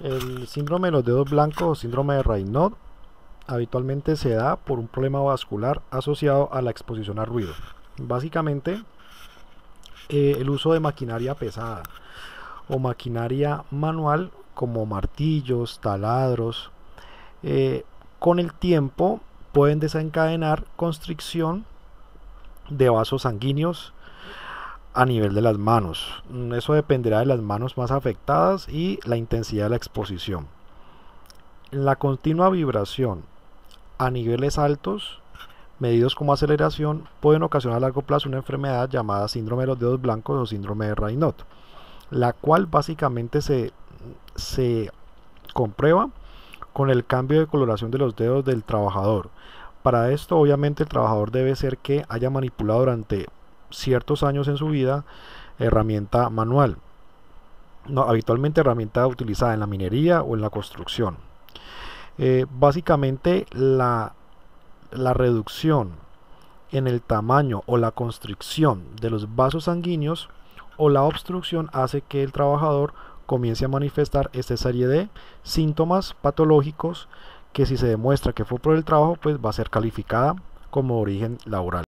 El síndrome de los dedos blancos o síndrome de Raynaud habitualmente se da por un problema vascular asociado a la exposición al ruido. Básicamente, eh, el uso de maquinaria pesada o maquinaria manual como martillos, taladros, eh, con el tiempo pueden desencadenar constricción de vasos sanguíneos, a nivel de las manos. Mm, eso dependerá de las manos más afectadas y la intensidad de la exposición. La continua vibración a niveles altos, medidos como aceleración, pueden ocasionar a largo plazo una enfermedad llamada síndrome de los dedos blancos o síndrome de Raynaud, la cual básicamente se, se comprueba con el cambio de coloración de los dedos del trabajador. Para esto, obviamente, el trabajador debe ser que haya manipulado durante ciertos años en su vida herramienta manual. No, habitualmente herramienta utilizada en la minería o en la construcción. Eh, básicamente la, la reducción en el tamaño o la constricción de los vasos sanguíneos o la obstrucción hace que el trabajador comience a manifestar esta serie de síntomas patológicos que si se demuestra que fue por el trabajo pues va a ser calificada como origen laboral.